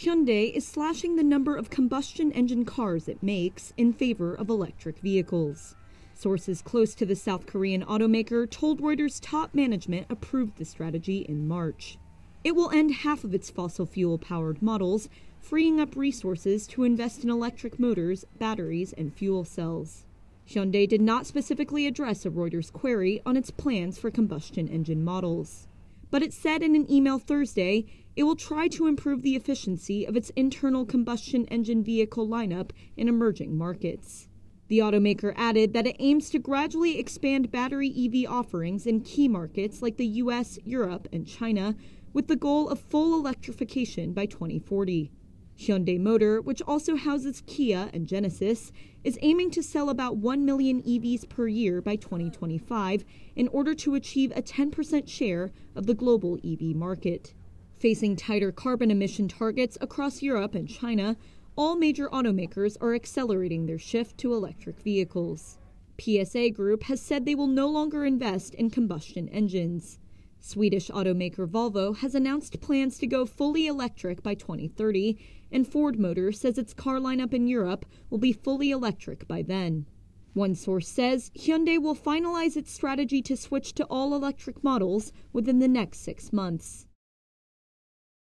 Hyundai is slashing the number of combustion engine cars it makes in favor of electric vehicles. Sources close to the South Korean automaker told Reuters top management approved the strategy in March. It will end half of its fossil fuel powered models, freeing up resources to invest in electric motors, batteries, and fuel cells. Hyundai did not specifically address a Reuters query on its plans for combustion engine models but it said in an email Thursday it will try to improve the efficiency of its internal combustion engine vehicle lineup in emerging markets. The automaker added that it aims to gradually expand battery EV offerings in key markets like the US, Europe, and China, with the goal of full electrification by 2040. Hyundai Motor, which also houses Kia and Genesis, is aiming to sell about 1 million EVs per year by 2025 in order to achieve a 10% share of the global EV market. Facing tighter carbon emission targets across Europe and China, all major automakers are accelerating their shift to electric vehicles. PSA Group has said they will no longer invest in combustion engines. Swedish automaker Volvo has announced plans to go fully electric by 2030, and Ford Motor says its car lineup in Europe will be fully electric by then. One source says Hyundai will finalize its strategy to switch to all electric models within the next six months.